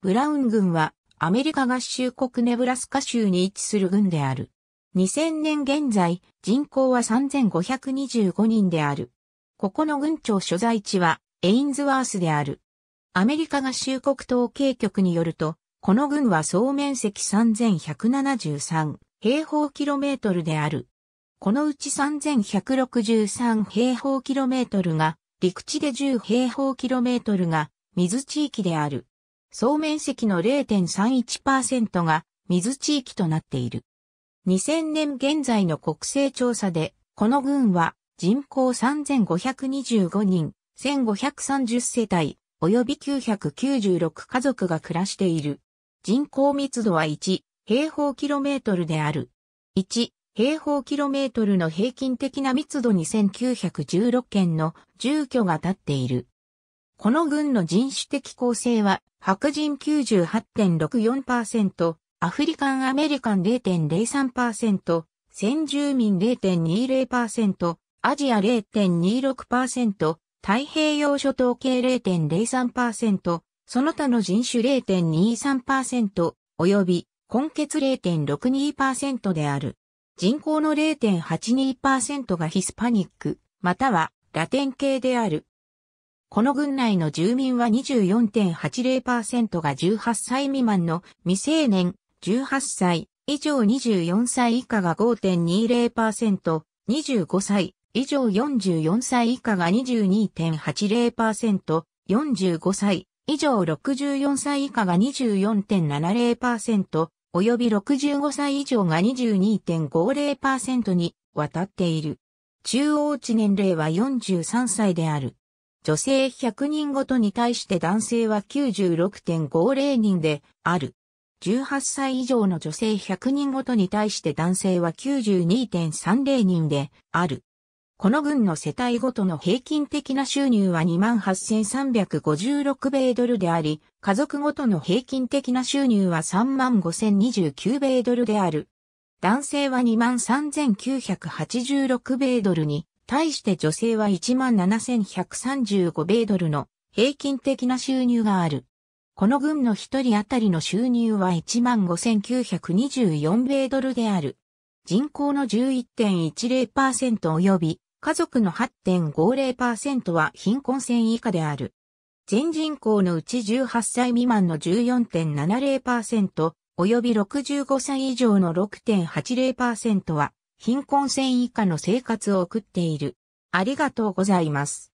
ブラウン郡はアメリカ合衆国ネブラスカ州に位置する郡である。2000年現在、人口は3525人である。ここの郡庁所在地はエインズワースである。アメリカ合衆国統計局によると、この郡は総面積3173平方キロメートルである。このうち3163平方キロメートルが陸地で10平方キロメートルが水地域である。総面積の0.31%が水地域となっている。2000年現在の国勢調査で、この群は人口3525人、1530世帯、及び996家族が暮らしている。人口密度は1、平方キロメートルである。1、平方キロメートルの平均的な密度に1916件の住居が建っている。この軍の人種的構成は、白人98.64%、アフリカンアメリカン0.03%、先住民0.20%、アジア0.26%、太平洋諸島系0.03%、その他の人種0.23%、及び、根血0.62%である。人口の0.82%がヒスパニック、またはラテン系である。この郡内の住民は24.80%が18歳未満の未成年、18歳以上24歳以下が5.20%、25歳以上44歳以下が22.80%、45歳以上64歳以下が24.70%、及び65歳以上が22.50%にわたっている。中央値年齢は43歳である。女性100人ごとに対して男性は96.50人である。18歳以上の女性100人ごとに対して男性は92.30人である。この群の世帯ごとの平均的な収入は28,356米ドルであり、家族ごとの平均的な収入は35,029米ドルである。男性は23,986米ドルに、対して女性は17,135米ドルの平均的な収入がある。この群の一人当たりの収入は15,924米ドルである。人口の11.10%及び家族の8.50%は貧困線以下である。全人口のうち18歳未満の14.70%及び65歳以上の6.80%は貧困線以下の生活を送っている。ありがとうございます。